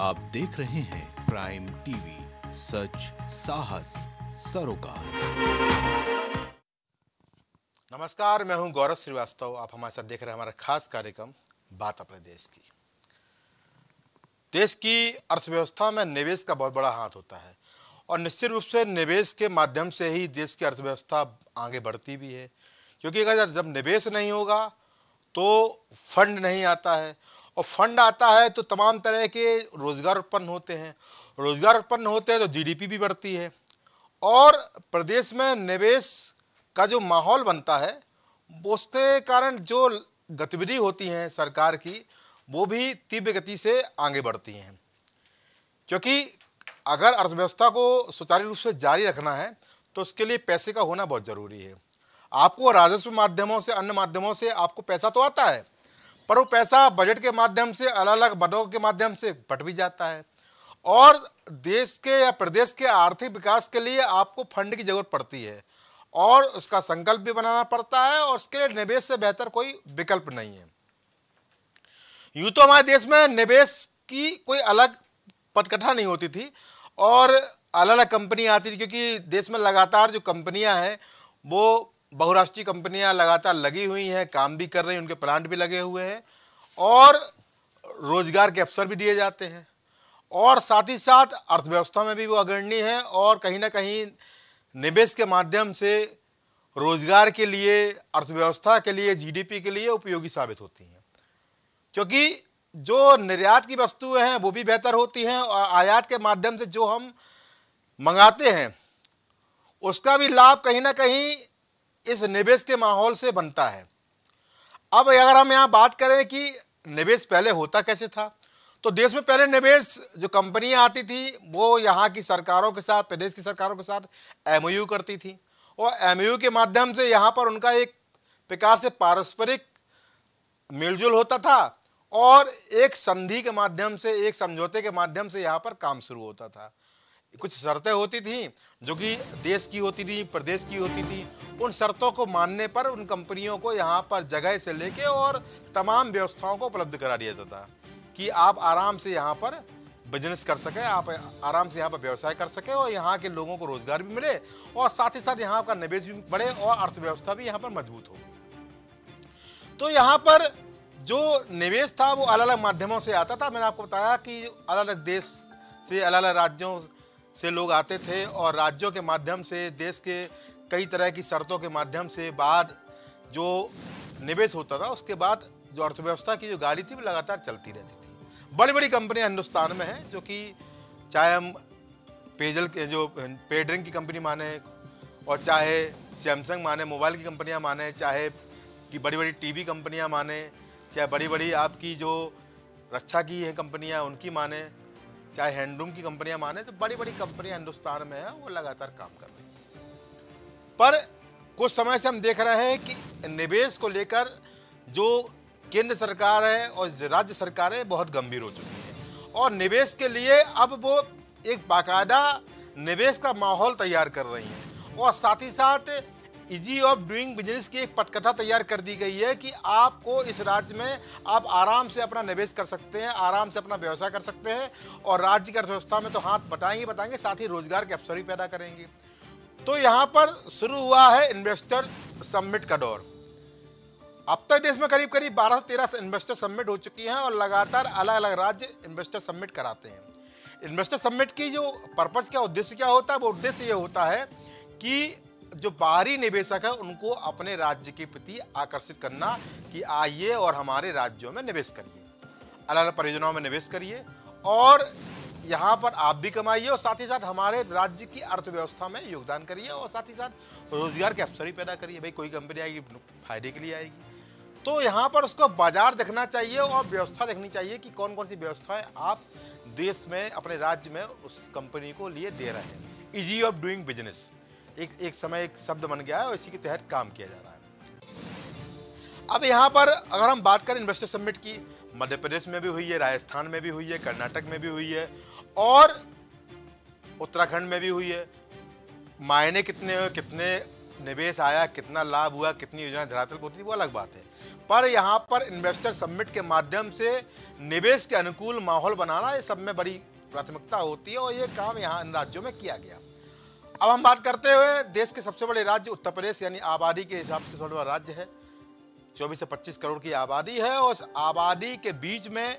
आप देख रहे हैं प्राइम टीवी सच साहस सरोकार नमस्कार मैं हूं गौरव श्रीवास्तव आप हमारे साथ देख रहे हैं हमारा खास कार्यक्रम बात अपने देश की देश की अर्थव्यवस्था में निवेश का बहुत बड़ा हाथ होता है और निश्चित रूप से निवेश के माध्यम से ही देश की अर्थव्यवस्था आगे बढ़ती भी है क्योंकि अगर जब निवेश नहीं होगा तो फंड नहीं आता है और फंड आता है तो तमाम तरह के रोज़गार उत्पन्न होते हैं रोज़गार उत्पन्न होते हैं तो जीडीपी भी बढ़ती है और प्रदेश में निवेश का जो माहौल बनता है उसके कारण जो गतिविधि होती हैं सरकार की वो भी तीव्र गति से आगे बढ़ती हैं क्योंकि अगर अर्थव्यवस्था को सुचारू रूप से जारी रखना है तो उसके लिए पैसे का होना बहुत ज़रूरी है आपको राजस्व माध्यमों से अन्य माध्यमों से आपको पैसा तो आता है पर वो पैसा बजट के माध्यम से अलग अलग बदों के माध्यम से बट भी जाता है और देश के या प्रदेश के आर्थिक विकास के लिए आपको फंड की ज़रूरत पड़ती है और उसका संकल्प भी बनाना पड़ता है और उसके लिए निवेश से बेहतर कोई विकल्प नहीं है यूँ तो हमारे देश में निवेश की कोई अलग पटकथा नहीं होती थी और अलग अलग कंपनी आती थी क्योंकि देश में लगातार जो कंपनियां हैं वो बहुराष्ट्रीय कंपनियां लगातार लगी हुई हैं काम भी कर रही हैं उनके प्लांट भी लगे हुए हैं और रोजगार के अवसर भी दिए जाते हैं और साथ ही साथ अर्थव्यवस्था में भी वो अग्रणी है और कहीं ना कहीं निवेश के माध्यम से रोजगार के लिए अर्थव्यवस्था के लिए जीडीपी के लिए उपयोगी साबित होती हैं क्योंकि जो निर्यात की वस्तुएं हैं वो भी बेहतर होती हैं और आयात के माध्यम से जो हम मंगाते हैं उसका भी लाभ कहीं ना कहीं इस निवेश के माहौल से बनता है अब अगर हम यहाँ बात करें कि निवेश पहले होता कैसे था तो देश में पहले निवेश जो कंपनियाँ आती थी वो यहाँ की सरकारों के साथ प्रदेश की सरकारों के साथ एम करती थी और एम के माध्यम से यहाँ पर उनका एक प्रकार से पारस्परिक मिलजुल होता था और एक संधि के माध्यम से एक समझौते के माध्यम से यहाँ पर काम शुरू होता था कुछ शर्तें होती थी जो कि देश की होती थी प्रदेश की होती थी उन शर्तों को मानने पर उन कंपनियों को यहाँ पर जगह से लेके और तमाम व्यवस्थाओं को उपलब्ध करा दिया जाता कि आप आराम से यहाँ पर बिजनेस कर सकें आप आराम से यहाँ पर व्यवसाय कर सकें और यहाँ के लोगों को रोजगार भी मिले और साथ ही साथ यहाँ का निवेश भी बढ़े और अर्थव्यवस्था भी यहाँ पर मजबूत हो तो यहाँ पर जो निवेश था वो अलग अलग माध्यमों से आता था मैंने आपको बताया कि अलग अलग देश से अलग अलग राज्यों से लोग आते थे और राज्यों के माध्यम से देश के कई तरह की शर्तों के माध्यम से बाद जो निवेश होता था उसके बाद जो अर्थव्यवस्था की जो गाड़ी थी वो लगातार चलती रहती थी बड़ी बड़ी कंपनियां हिंदुस्तान में हैं जो कि चाहे हम पेजल के जो पेडरिंग की कंपनी माने और चाहे सैमसंग माने मोबाइल की कंपनियां माने चाहे कि बड़ी बड़ी टीवी कंपनियां माने चाहे बड़ी बड़ी आपकी जो रक्षा की है कंपनियाँ उनकी माने चाहे हैंडलूम की कंपनियाँ माने तो बड़ी बड़ी कंपनियाँ हिंदुस्तान में हैं वो लगातार काम कर रही हैं पर कुछ समय से हम देख रहे हैं कि निवेश को लेकर जो केंद्र सरकार है और राज्य सरकार है बहुत गंभीर हो चुकी है और निवेश के लिए अब वो एक बाकायदा निवेश का माहौल तैयार कर रही हैं और साथ ही साथ इजी ऑफ डूइंग बिजनेस की एक पटकथा तैयार कर दी गई है कि आपको इस राज्य में आप आराम से अपना निवेश कर सकते हैं आराम से अपना व्यवसाय कर सकते हैं और राज्य की अर्थव्यवस्था में तो हाथ बताएंगे बताएंगे साथ ही रोजगार के अवसर भी पैदा करेंगे तो यहाँ पर शुरू हुआ है इन्वेस्टर सबमिट का दौर अब तक देश में करीब करीब 12 से तेरह इन्वेस्टर सबमिट हो चुकी हैं और लगातार अलग अलग राज्य इन्वेस्टर सबमिट कराते हैं इन्वेस्टर सबमिट की जो पर्पज़ क्या उद्देश्य क्या होता है वो उद्देश्य ये होता है कि जो बाहरी निवेशक है उनको अपने राज्य के प्रति आकर्षित करना कि आइए और हमारे राज्यों में निवेश करिए अलग अलग परियोजनाओं में निवेश करिए और यहाँ पर आप भी कमाइए और साथ ही साथ हमारे राज्य की अर्थव्यवस्था में योगदान करिए और साथ ही साथ रोजगार के अवसर भी पैदा करिए भाई कोई कंपनी आएगी फायदे के लिए आएगी तो यहाँ पर उसको बाजार देखना चाहिए और व्यवस्था देखनी चाहिए कि कौन कौन सी व्यवस्थाएं आप देश में अपने राज्य में उस कंपनी को लिए दे रहे हैं इजी ऑफ डूइंग बिजनेस एक एक समय एक शब्द बन गया है और इसी के तहत काम किया जा रहा है अब यहाँ पर अगर हम बात करें इन्वेस्टर समिट की मध्य प्रदेश में भी हुई है राजस्थान में भी हुई है कर्नाटक में भी हुई है और उत्तराखंड में भी हुई है मायने कितने हुए कितने निवेश आया कितना लाभ हुआ कितनी योजना धरातल पर होती वो अलग बात है पर यहाँ पर इन्वेस्टर सबमिट के माध्यम से निवेश के अनुकूल माहौल बनाना ये सब में बड़ी प्राथमिकता होती है और ये काम यहाँ इन राज्यों में किया गया अब हम बात करते हुए देश के सबसे बड़े राज्य उत्तर प्रदेश यानी आबादी के हिसाब से सबसे बड़ा राज्य है चौबीस से पच्चीस करोड़ की आबादी है और उस आबादी के बीच में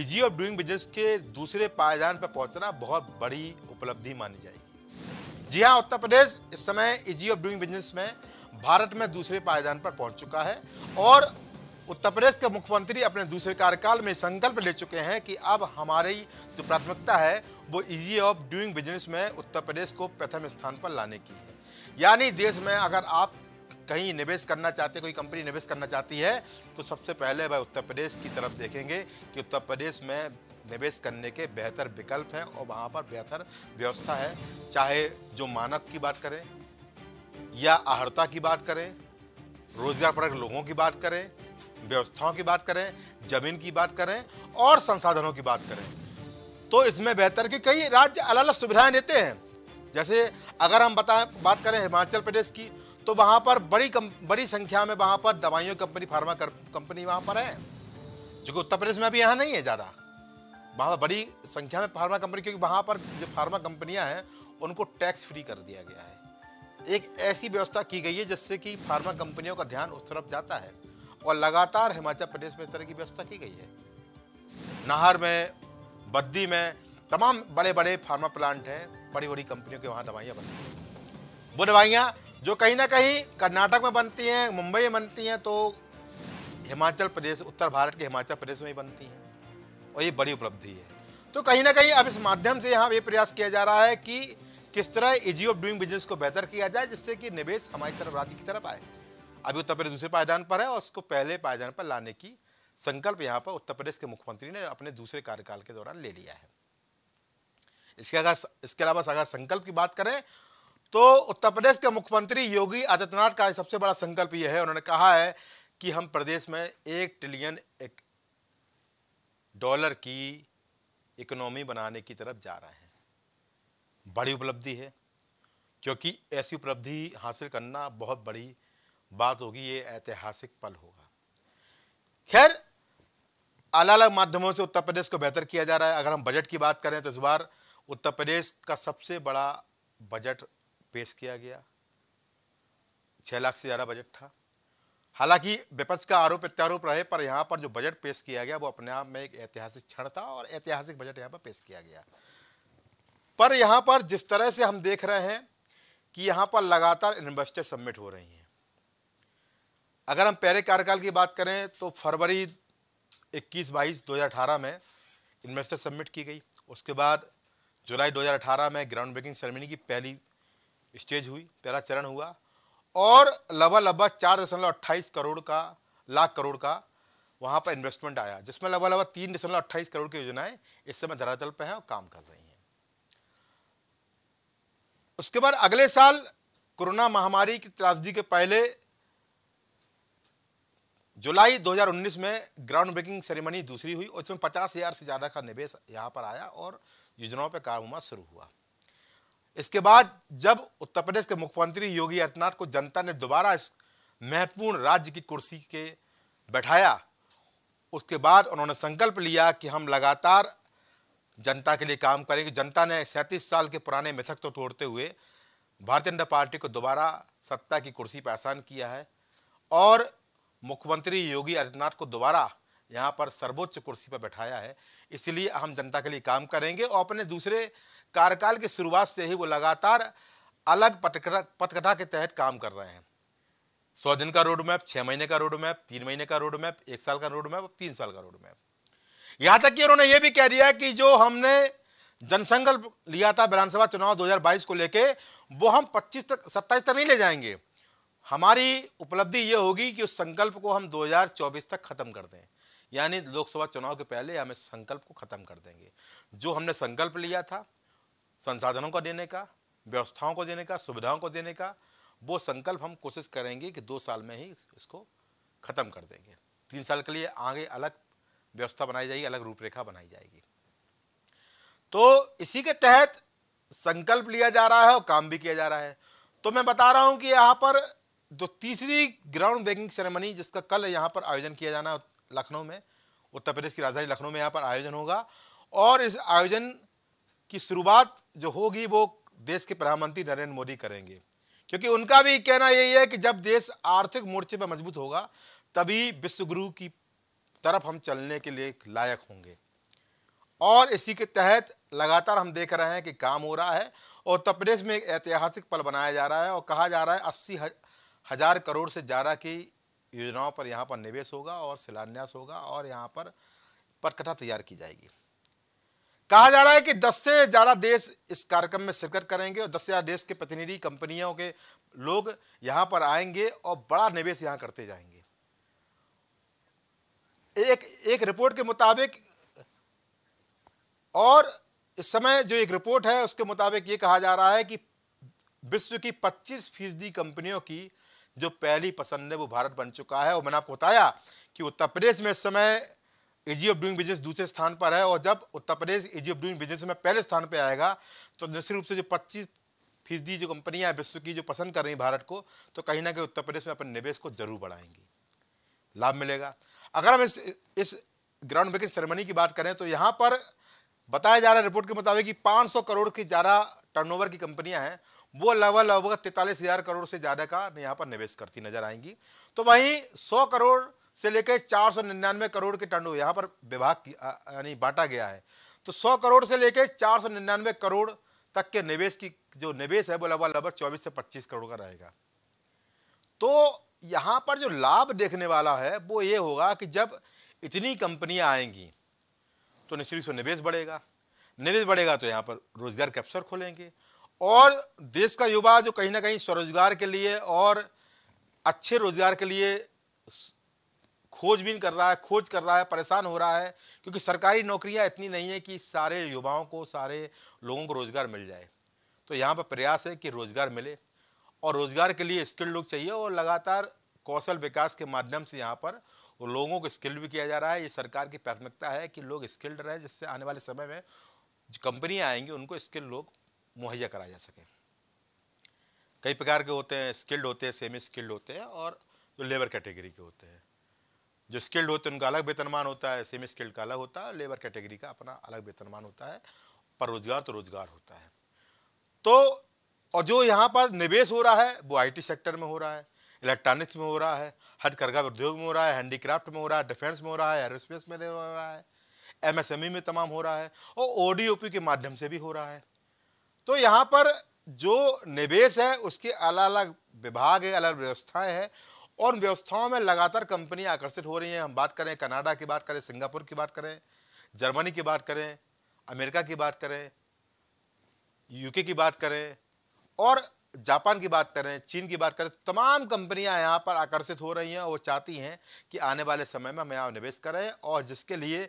इजी ऑफ डूइंग बिजनेस के दूसरे पायदान पर पहुंचना बहुत बड़ी उपलब्धि मानी जाएगी जी हाँ उत्तर प्रदेश इस समय इजी ऑफ डूइंग बिजनेस में भारत में दूसरे पायदान पर पहुंच चुका है और उत्तर प्रदेश के मुख्यमंत्री अपने दूसरे कार्यकाल में संकल्प ले चुके हैं कि अब हमारी जो प्राथमिकता है वो इजी ऑफ डूइंग बिजनेस में उत्तर प्रदेश को प्रथम स्थान पर लाने की है यानी देश में अगर आप कहीं निवेश करना चाहते कोई कंपनी निवेश करना चाहती है तो सबसे पहले वह उत्तर प्रदेश की तरफ देखेंगे कि उत्तर प्रदेश में निवेश करने के बेहतर विकल्प हैं और वहाँ पर बेहतर व्यवस्था है चाहे जो मानक की बात करें या आहरता की बात करें रोजगार परक लोगों की बात करें व्यवस्थाओं की बात करें जमीन की बात करें और संसाधनों की बात करें तो इसमें बेहतर कि कई राज्य अलग अलग सुविधाएं देते हैं जैसे अगर हम बताएं बात करें हिमाचल प्रदेश की तो वहाँ पर बड़ी कम बड़ी संख्या में वहाँ पर दवाइयों कंपनी फार्मा कंपनी वहाँ पर है जो कि उत्तर प्रदेश में अभी यहाँ नहीं है ज़्यादा वहाँ पर बड़ी संख्या में फार्मा कंपनी क्योंकि वहाँ पर जो फार्मा कंपनियाँ हैं उनको टैक्स फ्री कर दिया गया है एक ऐसी व्यवस्था की गई है जिससे कि फार्मा कंपनियों का ध्यान उस तरफ जाता है और लगातार हिमाचल प्रदेश में इस तरह की व्यवस्था की गई है नाहर में बद्दी में तमाम बड़े बड़े फार्मा प्लांट हैं बड़ी बड़ी कंपनियों के वहाँ दवाइयाँ बनती हैं वो दवाइयाँ जो कहीं ना कहीं कर्नाटक में बनती हैं मुंबई में बनती हैं तो हिमाचल प्रदेश उत्तर भारत के हिमाचल प्रदेश में ही बनती हैं और ये बड़ी उपलब्धि है तो कहीं ना कहीं अब इस माध्यम से यहाँ ये प्रयास किया जा रहा है कि किस तरह इजी ऑफ डूइंग बिजनेस को बेहतर किया जाए जिससे कि निवेश हमारी तरफ राज्य की तरफ आए अभी उत्तर प्रदेश दूसरे पायदान पर है और उसको पहले पायदान पर लाने की संकल्प यहाँ पर उत्तर प्रदेश के मुख्यमंत्री ने अपने दूसरे कार्यकाल के दौरान ले लिया है इसके अगर इसके अलावा अगर संकल्प की बात करें तो उत्तर प्रदेश के मुख्यमंत्री योगी आदित्यनाथ का सबसे बड़ा संकल्प यह है उन्होंने कहा है कि हम प्रदेश में एक ट्रिलियन एक डॉलर की इकोनॉमी बनाने की तरफ जा रहे हैं बड़ी उपलब्धि है क्योंकि ऐसी उपलब्धि हासिल करना बहुत बड़ी बात होगी ये ऐतिहासिक पल होगा खैर अलग अलग माध्यमों से उत्तर प्रदेश को बेहतर किया जा रहा है अगर हम बजट की बात करें तो इस बार उत्तर प्रदेश का सबसे बड़ा बजट पेश किया गया छः लाख से ज़्यादा बजट था हालांकि विपक्ष का आरोप प्रत्यारोप रहे पर यहाँ पर जो बजट पेश किया गया वो अपने आप में एक ऐतिहासिक क्षण था और ऐतिहासिक बजट यहाँ पर पेश किया गया पर यहाँ पर जिस तरह से हम देख रहे हैं कि यहाँ पर लगातार इन्वेस्टर सबमिट हो रही हैं अगर हम पहले कार्यकाल की बात करें तो फरवरी 21 बाईस 2018 में इन्वेस्टर सबमिट की गई उसके बाद जुलाई 2018 में ग्राउंड ब्रेकिंग सेरेमनी की पहली स्टेज हुई पहला चरण हुआ और लगभग लगभग चार दशमलव अट्ठाईस करोड़ का लाख करोड़ का वहाँ पर इन्वेस्टमेंट आया जिसमें लगभग लगभग तीन दशमलव अट्ठाईस करोड़ की योजनाएं इस समय धरातल पर हैं और काम कर रही हैं उसके बाद अगले साल कोरोना महामारी की त्रासदी के पहले जुलाई 2019 में ग्राउंड ब्रेकिंग सेरेमनी दूसरी हुई और उसमें पचास हज़ार से ज़्यादा का निवेश यहाँ पर आया और योजनाओं पर काम हुआ शुरू हुआ इसके बाद जब उत्तर प्रदेश के मुख्यमंत्री योगी आदित्यनाथ को जनता ने दोबारा इस महत्वपूर्ण राज्य की कुर्सी के बैठाया उसके बाद उन्होंने संकल्प लिया कि हम लगातार जनता के लिए काम करेंगे जनता ने सैंतीस साल के पुराने मिथक तो तोड़ते हुए भारतीय जनता पार्टी को दोबारा सत्ता की कुर्सी पर आसान किया है और मुख्यमंत्री योगी आदित्यनाथ को दोबारा यहाँ पर सर्वोच्च कुर्सी पर बैठाया है इसलिए हम जनता के लिए काम करेंगे और अपने दूसरे कार्यकाल की शुरुआत से ही वो लगातार अलग पटकथा के तहत काम कर रहे हैं सौ दिन का रोड मैप छः महीने का रोड मैप तीन महीने का रोड मैप एक साल का रोड मैप और तीन साल का रोड मैप यहाँ तक कि उन्होंने ये भी कह दिया कि जो हमने जनसंकल्प लिया था विधानसभा चुनाव 2022 को लेके वो हम 25 तक 27 तक नहीं ले जाएंगे हमारी उपलब्धि ये होगी कि उस संकल्प को हम 2024 तक ख़त्म कर दें यानी लोकसभा चुनाव के पहले हम इस संकल्प को ख़त्म कर देंगे जो हमने संकल्प लिया था संसाधनों को देने का व्यवस्थाओं को देने का सुविधाओं को देने का वो संकल्प हम कोशिश करेंगे कि दो साल में ही इसको ख़त्म कर देंगे तीन साल के लिए आगे अलग व्यवस्था बनाई जाएगी अलग रूपरेखा बनाई जाएगी तो इसी के तहत संकल्प लिया जा रहा है और काम भी किया जा रहा है तो मैं बता रहा हूं कि यहाँ पर जो तीसरी ग्राउंड ब्रेकिंग सेरेमनी जिसका कल यहाँ पर आयोजन किया जाना लखनऊ में उत्तर प्रदेश की राजधानी लखनऊ में यहाँ पर आयोजन होगा और इस आयोजन की शुरुआत जो होगी वो देश के प्रधानमंत्री नरेंद्र मोदी करेंगे क्योंकि उनका भी कहना यही है कि जब देश आर्थिक मोर्चे पर मजबूत होगा तभी विश्वगुरु की तरफ हम चलने के लिए लायक होंगे और इसी के तहत लगातार हम देख रहे हैं कि काम हो रहा है और उत्तर प्रदेश में एक ऐतिहासिक पल बनाया जा रहा है और कहा जा रहा है अस्सी हज़ार करोड़ से ज़्यादा की योजनाओं पर यहाँ पर निवेश होगा और शिलान्यास होगा और यहाँ पर पटकथा तैयार की जाएगी कहा जा रहा है कि 10 से ज़्यादा देश इस कार्यक्रम में शिरकत करेंगे और 10 से ज़्यादा देश के प्रतिनिधि कंपनियों के लोग यहाँ पर आएंगे और बड़ा निवेश यहाँ करते जाएंगे एक एक रिपोर्ट के मुताबिक और इस समय जो एक रिपोर्ट है उसके मुताबिक ये कहा जा रहा है कि विश्व की 25 फीसदी कंपनियों की जो पहली पसंद है वो भारत बन चुका है और मैंने आपको बताया कि उत्तर प्रदेश में इस समय एजी ऑफ डूइंग बिजनेस दूसरे स्थान पर है और जब Uttar Pradesh ease of doing business में पहले स्थान पर आएगा तो निश्चित रूप से जो पच्चीस फीसदी जो कंपनियाँ विश्व की जो पसंद कर रही भारत को तो कहीं ना कहीं उत्तर प्रदेश में अपन निवेश को जरूर बढ़ाएंगी लाभ मिलेगा अगर हम इस इस ग्राउंड ब्रेकिंग सेरेमनी की बात करें तो यहाँ पर बताया जा रहा है रिपोर्ट के मुताबिक कि 500 करोड़ की ज़्यादा टर्नओवर की कंपनियाँ हैं वो लगभग लगभग तैंतालीस हज़ार करोड़ से ज़्यादा का यहाँ पर निवेश करती नजर आएंगी तो वहीं सौ करोड़ से लेकर चार सौ निन्यानवे करोड़ के टर्न यहाँ पर विभाग यानी बांटा गया है तो सौ करोड़ से लेकर चार सौ निन्यानवे करोड़ तक के निवेश की जो निवेश है वो लगभग लगभग चौबीस से पच्चीस करोड़ का रहेगा तो यहाँ पर जो लाभ देखने वाला है वो ये होगा कि जब इतनी कंपनियाँ आएंगी तो निश्चित से निवेश बढ़ेगा निवेश बढ़ेगा तो यहाँ पर रोजगार के अवसर खोलेंगे और देश का युवा जो कहीं ना कहीं स्वरोजगार के लिए और अच्छे रोजगार के लिए खोजबीन कर रहा है खोज कर रहा है परेशान हो रहा है क्योंकि सरकारी नौकरियां इतनी नहीं है कि सारे युवाओं को सारे लोगों को रोज़गार मिल जाए तो यहाँ पर प्रयास है कि रोज़गार मिले और रोज़गार के लिए स्किल्ड लोग चाहिए और लगातार कौशल विकास के माध्यम से यहाँ पर लोगों को स्किल्ड भी किया जा रहा है ये सरकार की प्राथमिकता है कि लोग स्किल्ड रहें जिससे आने वाले समय में जो कंपनियाँ आएंगी उनको स्किल्ड लोग मुहैया कराया जा सकें कई प्रकार के होते हैं स्किल्ड होते हैं सेमी स्किल्ड होते हैं और जो लेबर कैटेगरी के होते हैं जो स्किल्ड होते हैं उनका अलग वेतनमान होता है सेमी स्किल्ड का अलग होता है लेबर कैटेगरी का अपना अलग वेतनमान होता है पर रोजगार तो रोजगार होता है तो और जो यहाँ पर निवेश हो रहा है वो आईटी सेक्टर में हो रहा है इलेक्ट्रॉनिक्स में हो रहा है हथकरघा उद्योग में हो रहा है हैंडीक्राफ्ट में हो रहा है डिफेंस में हो रहा है एरोस्पेस में हो रहा है एमएसएमई e में तमाम हो रहा है और ओडीओपी के माध्यम से भी हो रहा है तो यहाँ पर जो निवेश है उसके अलग अलग विभाग है अलग व्यवस्थाएं हैं और उन व्यवस्थाओं में लगातार कंपनियां आकर्षित हो रही हैं हम बात करें कनाडा की बात करें सिंगापुर की बात करें जर्मनी की बात करें अमेरिका की बात करें यूके की बात करें और जापान की बात करें चीन की बात करें तो तमाम कंपनियां यहाँ पर आकर्षित हो रही हैं और वो चाहती हैं कि आने वाले समय में हम यहाँ निवेश करें और जिसके लिए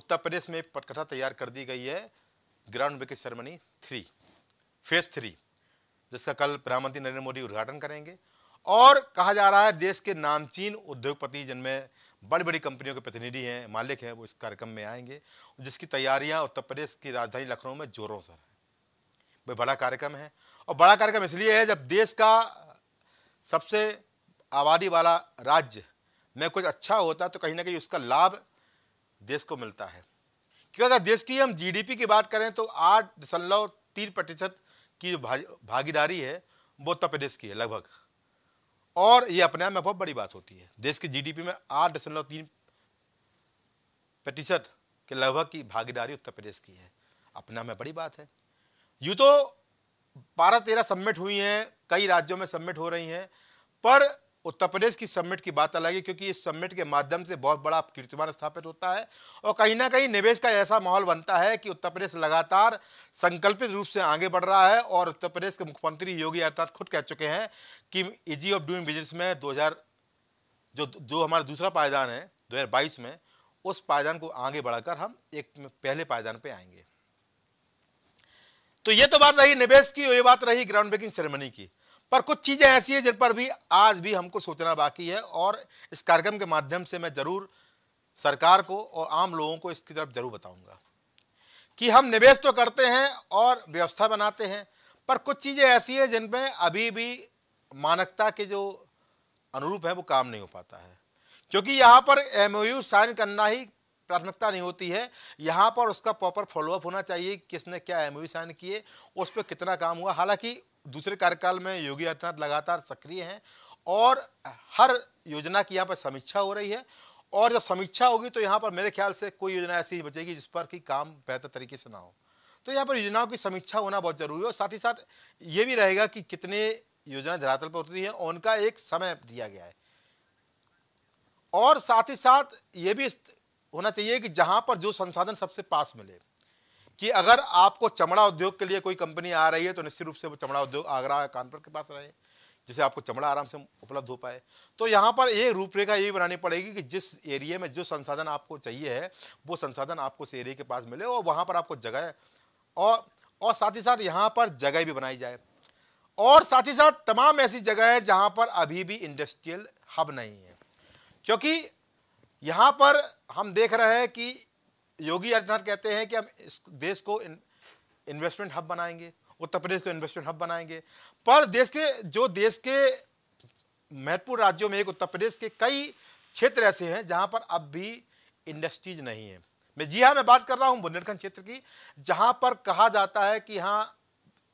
उत्तर प्रदेश में पटकथा तैयार कर दी गई है ground breaking ceremony three phase three जिसका कल प्रधानमंत्री नरेंद्र मोदी उद्घाटन करेंगे और कहा जा रहा है देश के नामचीन उद्योगपति जिनमें बड़ी बड़ी कंपनियों के प्रतिनिधि हैं मालिक हैं वो इस कार्यक्रम में आएंगे जिसकी तैयारियां उत्तर प्रदेश की राजधानी लखनऊ में जोरों से है वह बड़ा कार्यक्रम है और बड़ा कार्यक्रम इसलिए है जब देश का सबसे आबादी वाला राज्य में कुछ अच्छा होता है तो कहीं ना कहीं उसका लाभ देश को मिलता है क्योंकि अगर देश की हम जी की बात करें तो आठ दशमलव तीन प्रतिशत की भागीदारी है वो उत्तर प्रदेश की है लगभग और ये अपने आप में बहुत बड़ी बात होती है देश की जीडीपी में आठ दशमलव तीन प्रतिशत के लगभग की भागीदारी उत्तर प्रदेश की है अपने आप में बड़ी बात है यूँ तो बारह तेरह सबमिट हुई हैं कई राज्यों में सबमिट हो रही हैं पर उत्तर प्रदेश की समिट की बात अलग है क्योंकि इस समिट के माध्यम से बहुत बड़ा कीर्तिमान स्थापित होता है और कहीं ना कहीं निवेश का ऐसा माहौल बनता है कि उत्तर प्रदेश लगातार संकल्पित रूप से आगे बढ़ रहा है और उत्तर प्रदेश के मुख्यमंत्री योगी आदित्यनाथ खुद कह चुके हैं कि ईजी ऑफ डूइंग बिजनेस में दो जो जो हमारा दूसरा पायदान है दो में उस पायदान को आगे बढ़ाकर हम एक पहले पायदान पर आएंगे तो ये तो बात रही निवेश की ये बात रही ग्राउंड ब्रेकिंग सेरेमनी की पर कुछ चीज़ें ऐसी हैं जिन पर भी आज भी हमको सोचना बाकी है और इस कार्यक्रम के माध्यम से मैं ज़रूर सरकार को और आम लोगों को इसकी तरफ ज़रूर बताऊंगा कि हम निवेश तो करते हैं और व्यवस्था बनाते हैं पर कुछ चीज़ें ऐसी हैं जिन पर अभी भी मानकता के जो अनुरूप है वो काम नहीं हो पाता है क्योंकि यहाँ पर एम साइन करना ही प्राथमिकता नहीं होती है यहाँ पर उसका प्रॉपर फॉलोअप होना चाहिए किसने क्या एम साइन किए उस पर कितना काम हुआ हालांकि दूसरे कार्यकाल में योगी आदित्यनाथ लगातार सक्रिय हैं और हर योजना की यहाँ पर समीक्षा हो रही है और जब समीक्षा होगी तो यहाँ पर मेरे ख्याल से कोई योजना ऐसी ही बचेगी जिस पर कि काम बेहतर तरीके से ना हो तो यहाँ पर योजनाओं की समीक्षा होना बहुत जरूरी है और साथ ही साथ ये भी रहेगा कि कितने योजना धरातल पर उतरी हैं उनका एक समय दिया गया है और साथ ही साथ ये भी होना चाहिए कि जहाँ पर जो संसाधन सबसे पास मिले कि अगर आपको चमड़ा उद्योग के लिए कोई कंपनी आ रही है तो निश्चित रूप से वो चमड़ा उद्योग आगरा कानपुर के पास रहे जिसे आपको चमड़ा आराम से उपलब्ध हो पाए तो यहाँ पर ये रूपरेखा ये बनानी पड़ेगी कि जिस एरिया में जो संसाधन आपको चाहिए है वो संसाधन आपको उस एरिए के पास मिले और वहाँ पर आपको जगह और और साथ ही साथ यहाँ पर जगह भी बनाई जाए और साथ ही साथ तमाम ऐसी जगह है जहाँ पर अभी भी इंडस्ट्रियल हब नहीं है क्योंकि यहाँ पर हम देख रहे हैं कि योगी आदित्यनाथ कहते हैं कि हम इस देश को इन्वेस्टमेंट हब बनाएंगे उत्तर प्रदेश को इन्वेस्टमेंट हब बनाएंगे पर देश के जो देश के महत्वपूर्ण राज्यों में एक उत्तर प्रदेश के कई क्षेत्र ऐसे हैं जहां पर अब भी इंडस्ट्रीज नहीं है मैं जी हाँ मैं बात कर रहा हूँ बुंदेलखंड क्षेत्र की जहाँ पर कहा जाता है कि हाँ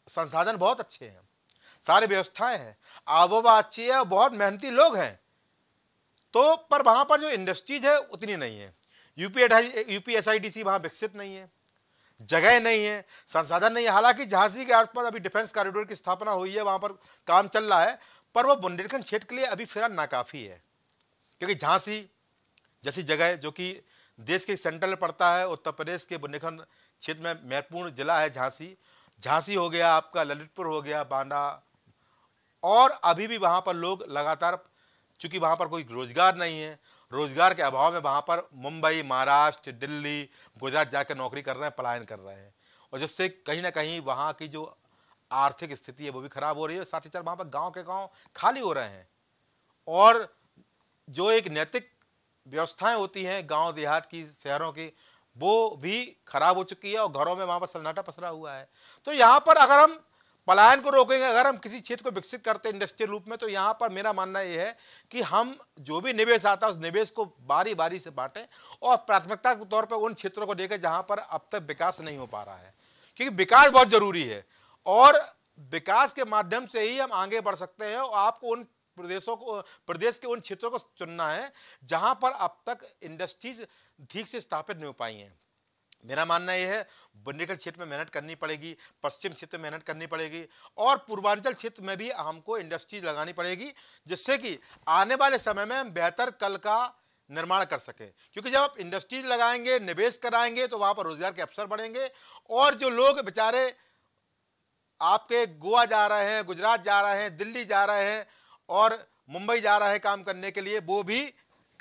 संसाधन बहुत अच्छे हैं सारी व्यवस्थाएं हैं आबोबा अच्छी है बहुत मेहनती लोग हैं तो पर वहाँ पर जो इंडस्ट्रीज है उतनी नहीं है UP UPSIDC S I D C वहाँ विकसित नहीं है जगह नहीं है संसाधन नहीं है हालांकि झांसी के आसपास अभी डिफेंस कॉरिडोर की स्थापना हुई है वहाँ पर काम चल रहा है पर वह बुंदेलखंड क्षेत्र के लिए अभी फिलहाल नाकाफ़ी है क्योंकि झांसी जैसी जगह जो कि देश के सेंट्रल में पड़ता है उत्तर प्रदेश के बुंदेलखंड क्षेत्र में महत्वपूर्ण जिला है झांसी झांसी हो गया आपका ललितपुर हो गया बांदा और अभी भी वहाँ पर लोग लगातार चूँकि वहाँ पर कोई रोजगार नहीं है रोज़गार के अभाव में वहाँ पर मुंबई महाराष्ट्र दिल्ली गुजरात जाकर नौकरी कर रहे हैं पलायन कर रहे हैं और जिससे कहीं ना कहीं वहाँ की जो आर्थिक स्थिति है वो भी खराब हो रही है साथ ही साथ वहाँ पर गाँव के गाँव खाली हो रहे हैं और जो एक नैतिक व्यवस्थाएं होती हैं गांव देहात की शहरों की वो भी खराब हो चुकी है और घरों में वहाँ पर सन्नाटा पसरा हुआ है तो यहाँ पर अगर हम पलायन को रोकेंगे अगर हम किसी क्षेत्र को विकसित करते हैं इंडस्ट्रियल रूप में तो यहाँ पर मेरा मानना यह है कि हम जो भी निवेश आता है उस निवेश को बारी बारी से बांटें और प्राथमिकता के तौर पर उन क्षेत्रों को देखें जहाँ पर अब तक विकास नहीं हो पा रहा है क्योंकि विकास बहुत ज़रूरी है और विकास के माध्यम से ही हम आगे बढ़ सकते हैं और आपको उन प्रदेशों को प्रदेश के उन क्षेत्रों को चुनना है जहाँ पर अब तक इंडस्ट्रीज ठीक से स्थापित नहीं हो पाई हैं मेरा मानना यह है बुंदेलखंड क्षेत्र में मेहनत करनी पड़ेगी पश्चिम क्षेत्र में मेहनत करनी पड़ेगी और पूर्वांचल क्षेत्र में भी हमको इंडस्ट्रीज लगानी पड़ेगी जिससे कि आने वाले समय में हम बेहतर कल का निर्माण कर सकें क्योंकि जब आप इंडस्ट्रीज लगाएंगे निवेश कराएंगे तो वहाँ पर रोजगार के अवसर बढ़ेंगे और जो लोग बेचारे आपके गोवा जा रहे हैं गुजरात जा रहे हैं दिल्ली जा रहे हैं और मुंबई जा रहे हैं काम करने के लिए वो भी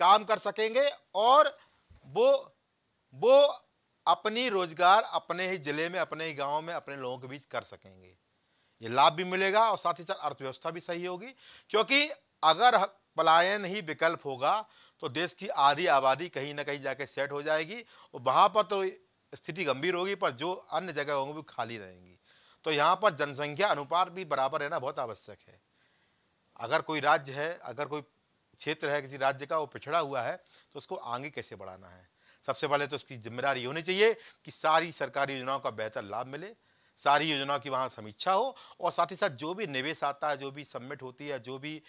काम कर सकेंगे और वो वो अपनी रोजगार अपने ही ज़िले में अपने ही गांव में अपने लोगों के बीच कर सकेंगे ये लाभ भी मिलेगा और साथ ही साथ अर्थव्यवस्था भी सही होगी क्योंकि अगर पलायन ही विकल्प होगा तो देश की आधी आबादी कहीं ना कहीं जाके सेट हो जाएगी और वहाँ पर तो स्थिति गंभीर होगी पर जो अन्य जगह होंगी वो खाली रहेंगी तो यहाँ पर जनसंख्या अनुपात भी बराबर रहना बहुत आवश्यक है अगर कोई राज्य है अगर कोई क्षेत्र है किसी राज्य का वो पिछड़ा हुआ है तो उसको आगे कैसे बढ़ाना है सबसे पहले तो इसकी जिम्मेदारी होनी चाहिए कि सारी सरकारी योजनाओं का बेहतर लाभ मिले सारी योजनाओं की वहाँ समीक्षा हो और साथ ही साथ जो भी निवेश आता है जो भी सबमिट होती है जो भी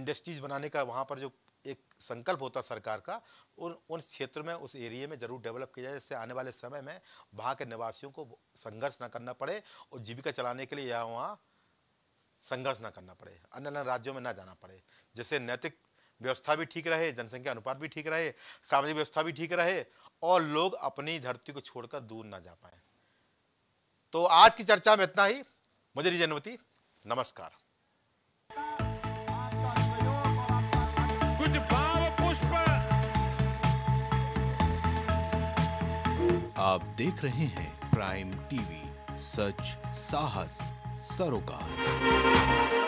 इंडस्ट्रीज बनाने का वहाँ पर जो एक संकल्प होता सरकार का उन उन क्षेत्र में उस एरिए में ज़रूर डेवलप किया जाए जिससे आने वाले समय में वहाँ के निवासियों को संघर्ष न करना पड़े और जीविका चलाने के लिए या वहाँ संघर्ष न करना पड़े अन्य अन्य राज्यों में न जाना पड़े जिससे नैतिक व्यवस्था भी ठीक रहे जनसंख्या अनुपात भी ठीक रहे सामाजिक व्यवस्था भी ठीक रहे और लोग अपनी धरती को छोड़कर दूर ना जा पाए तो आज की चर्चा में इतना ही मुझे जनवती अनुमति नमस्कार कुछ आप देख रहे हैं प्राइम टीवी सच साहस सरोकार